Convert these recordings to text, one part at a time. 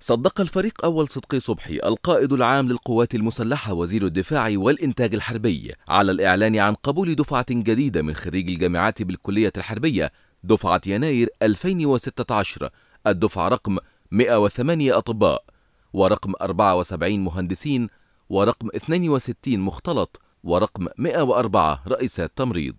صدق الفريق أول صدقي صبحي القائد العام للقوات المسلحة وزير الدفاع والإنتاج الحربي على الإعلان عن قبول دفعة جديدة من خريج الجامعات بالكلية الحربية دفعة يناير 2016 الدفعة رقم 108 أطباء ورقم 74 مهندسين ورقم 62 مختلط ورقم 104 رئيسات تمريض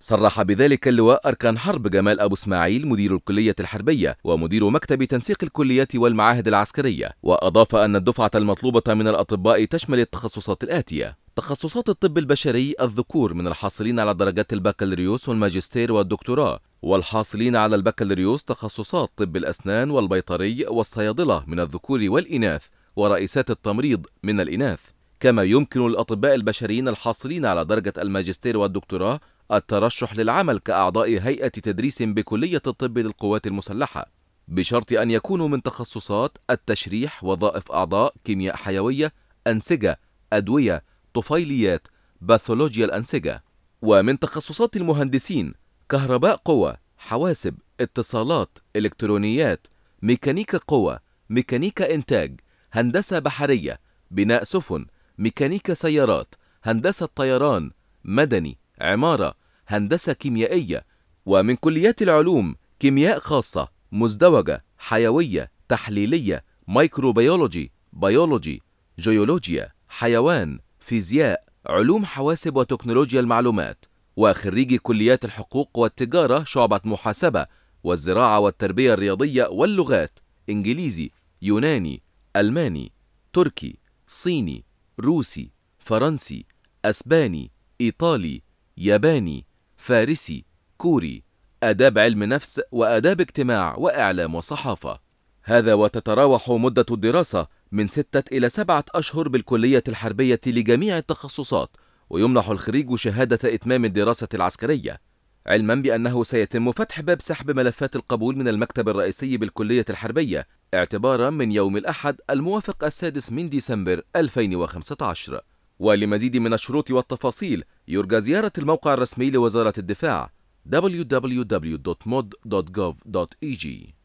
صرح بذلك اللواء أركان حرب جمال أبو اسماعيل مدير الكلية الحربية ومدير مكتب تنسيق الكليات والمعاهد العسكرية وأضاف أن الدفعة المطلوبة من الأطباء تشمل التخصصات الآتية تخصصات الطب البشري الذكور من الحاصلين على درجات البكالوريوس والماجستير والدكتوراه والحاصلين على البكالوريوس تخصصات طب الأسنان والبيطري والصيادلة من الذكور والإناث ورئيسات التمريض من الإناث كما يمكن للأطباء البشريين الحاصلين على درجة الماجستير والدكتوراه الترشح للعمل كأعضاء هيئة تدريس بكلية الطب للقوات المسلحة بشرط أن يكونوا من تخصصات التشريح وظائف أعضاء كيمياء حيوية أنسجة أدوية طفيليات باثولوجيا الأنسجة ومن تخصصات المهندسين كهرباء قوة حواسب اتصالات إلكترونيات ميكانيكا قوة ميكانيكا إنتاج هندسة بحرية بناء سفن ميكانيكا سيارات هندسة طيران مدني عمارة هندسة كيميائية ومن كليات العلوم كيمياء خاصة مزدوجة حيوية تحليلية مايكروبيولوجي بيولوجي جيولوجيا حيوان فيزياء علوم حواسب وتكنولوجيا المعلومات وخريجي كليات الحقوق والتجارة شعبة محاسبة والزراعة والتربية الرياضية واللغات إنجليزي يوناني ألماني تركي صيني روسي فرنسي اسباني ايطالي ياباني فارسي كوري اداب علم نفس واداب اجتماع واعلام وصحافه هذا وتتراوح مده الدراسه من سته الى سبعه اشهر بالكليه الحربيه لجميع التخصصات ويمنح الخريج شهاده اتمام الدراسه العسكريه علما بأنه سيتم فتح باب سحب ملفات القبول من المكتب الرئيسي بالكلية الحربية اعتبارا من يوم الأحد الموافق السادس من ديسمبر 2015 ولمزيد من الشروط والتفاصيل يرجى زيارة الموقع الرسمي لوزارة الدفاع www.mod.gov.eg